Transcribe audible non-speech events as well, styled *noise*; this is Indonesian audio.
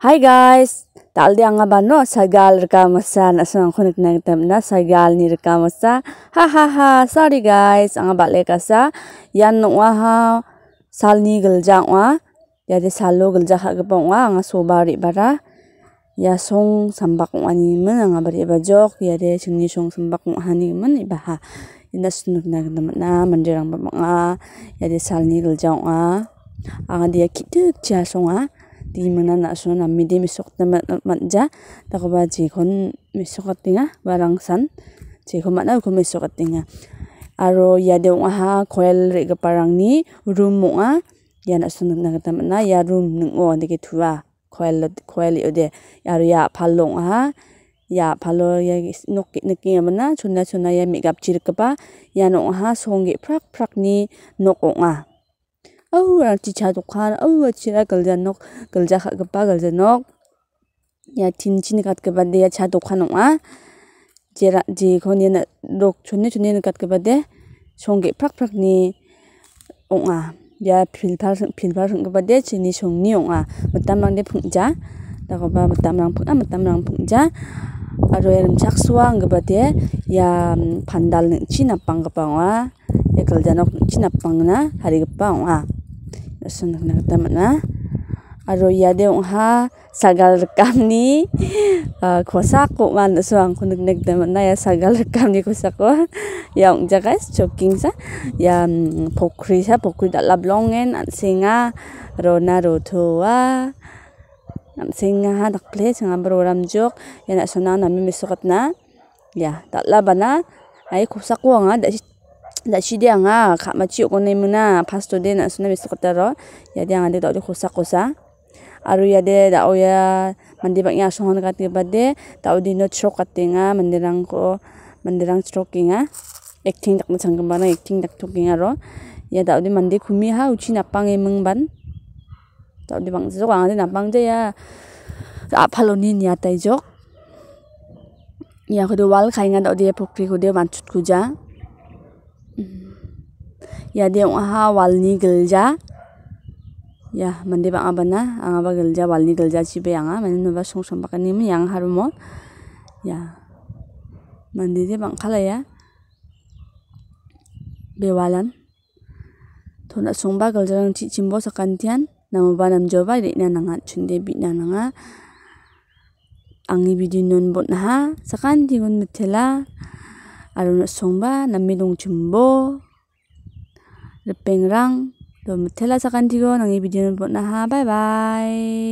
Hi guys! di anga bano sagal rekamasa na ang kunik nang temna sagal ni rekamasa. Ha ha ha, sorry guys, anga bale sa yan nung waha sal ni geljang wa. Yadi salo geljang ha gepong wa anga sobari bara. Ya song sambak wa ni angga anga bari bajok yadi ni song sambak wa ni iba ha. Ina sunuk na temna mendirang bamanga yadi sal ni geljang wa. Anga dia kiduk song wa. ti mana na so na mi de mi sok na mat mat ja ta ko ba ji kon mi sok atinga barang san ji ko mat na ko mi sok atinga aro ya de wa ha koel re ga parang ni room mo a ya na so na ga ta na ya room ning o de ke thua koel koel yo de ya ro ya phalong a ya phalo ya nok ki nak ki mana chuna chuna ya makeup chir ka ba ya no ha song ge prak prak ni nok o nga cha ra aurarangchi chadokan auachira giljanok gilja ka·gipa giljanok nhà tin-chi nikatgipade ia cha lục xong xong dokan ong·a jera jeko nena rok chone chone nikatgipade song ge·prakprakni ong·a ia pilpar pilpar hing·gipade chini songni ong·a mitamrangde ping·ja dagoba mitamrang ping·a mitamrang ping·ja aro ia rimchaksoa anggipade ia mm, pandal ning·chi napanggipa ong·a ia gilja nok ning·chi napangna tarigipa ong·a. na nak tamna aro ya de ha sagal rekam ni *laughs* ah, kosa ko man suang kunik nek tamna ya sagal rekam ni kosa ko *laughs* ya ung jagas choking sa ya mm, pokri sa pokri da lablongen an singa ro na ro thoa an singa ha dak ple singa bro ram jok ya na sunang na mi na ya da labana ai kosa ko nga da da shi dia nga kha ma chi o ko nei muna pasto den asuna mi sokta o ro ya dia nga de do k o s a k o s a aru ya de da o ya mandi bang ya sohon ka te ba de d a o dino chok ka te nga mandirang ko mandirang chok nga acting dak ma chang ba na e k t i n g dak thok nga ro ya da o de mandi k u m i ha uchi na pang e mung ban d a o de bang zo k ang a de na pang de ya a p a l o ni nya tai jok ya ko de wal khai nga da o de pokri k u de man chut ku ja ya deong aha walni gelja ya mande bang abana anga ba gelja walni gelja chibe anga mane noba songsam bakani mi yang harumo ya mande de bang khala ya bewalan thona songba gelja rang chi chimbo sakantian namoba namjoba reina nanga chunde bitna nanga angni bidin non botna ha sakan digun mithela arun songba jumbo lepeng rang do mitelajakaniko nange bidion on bon·aha bye bye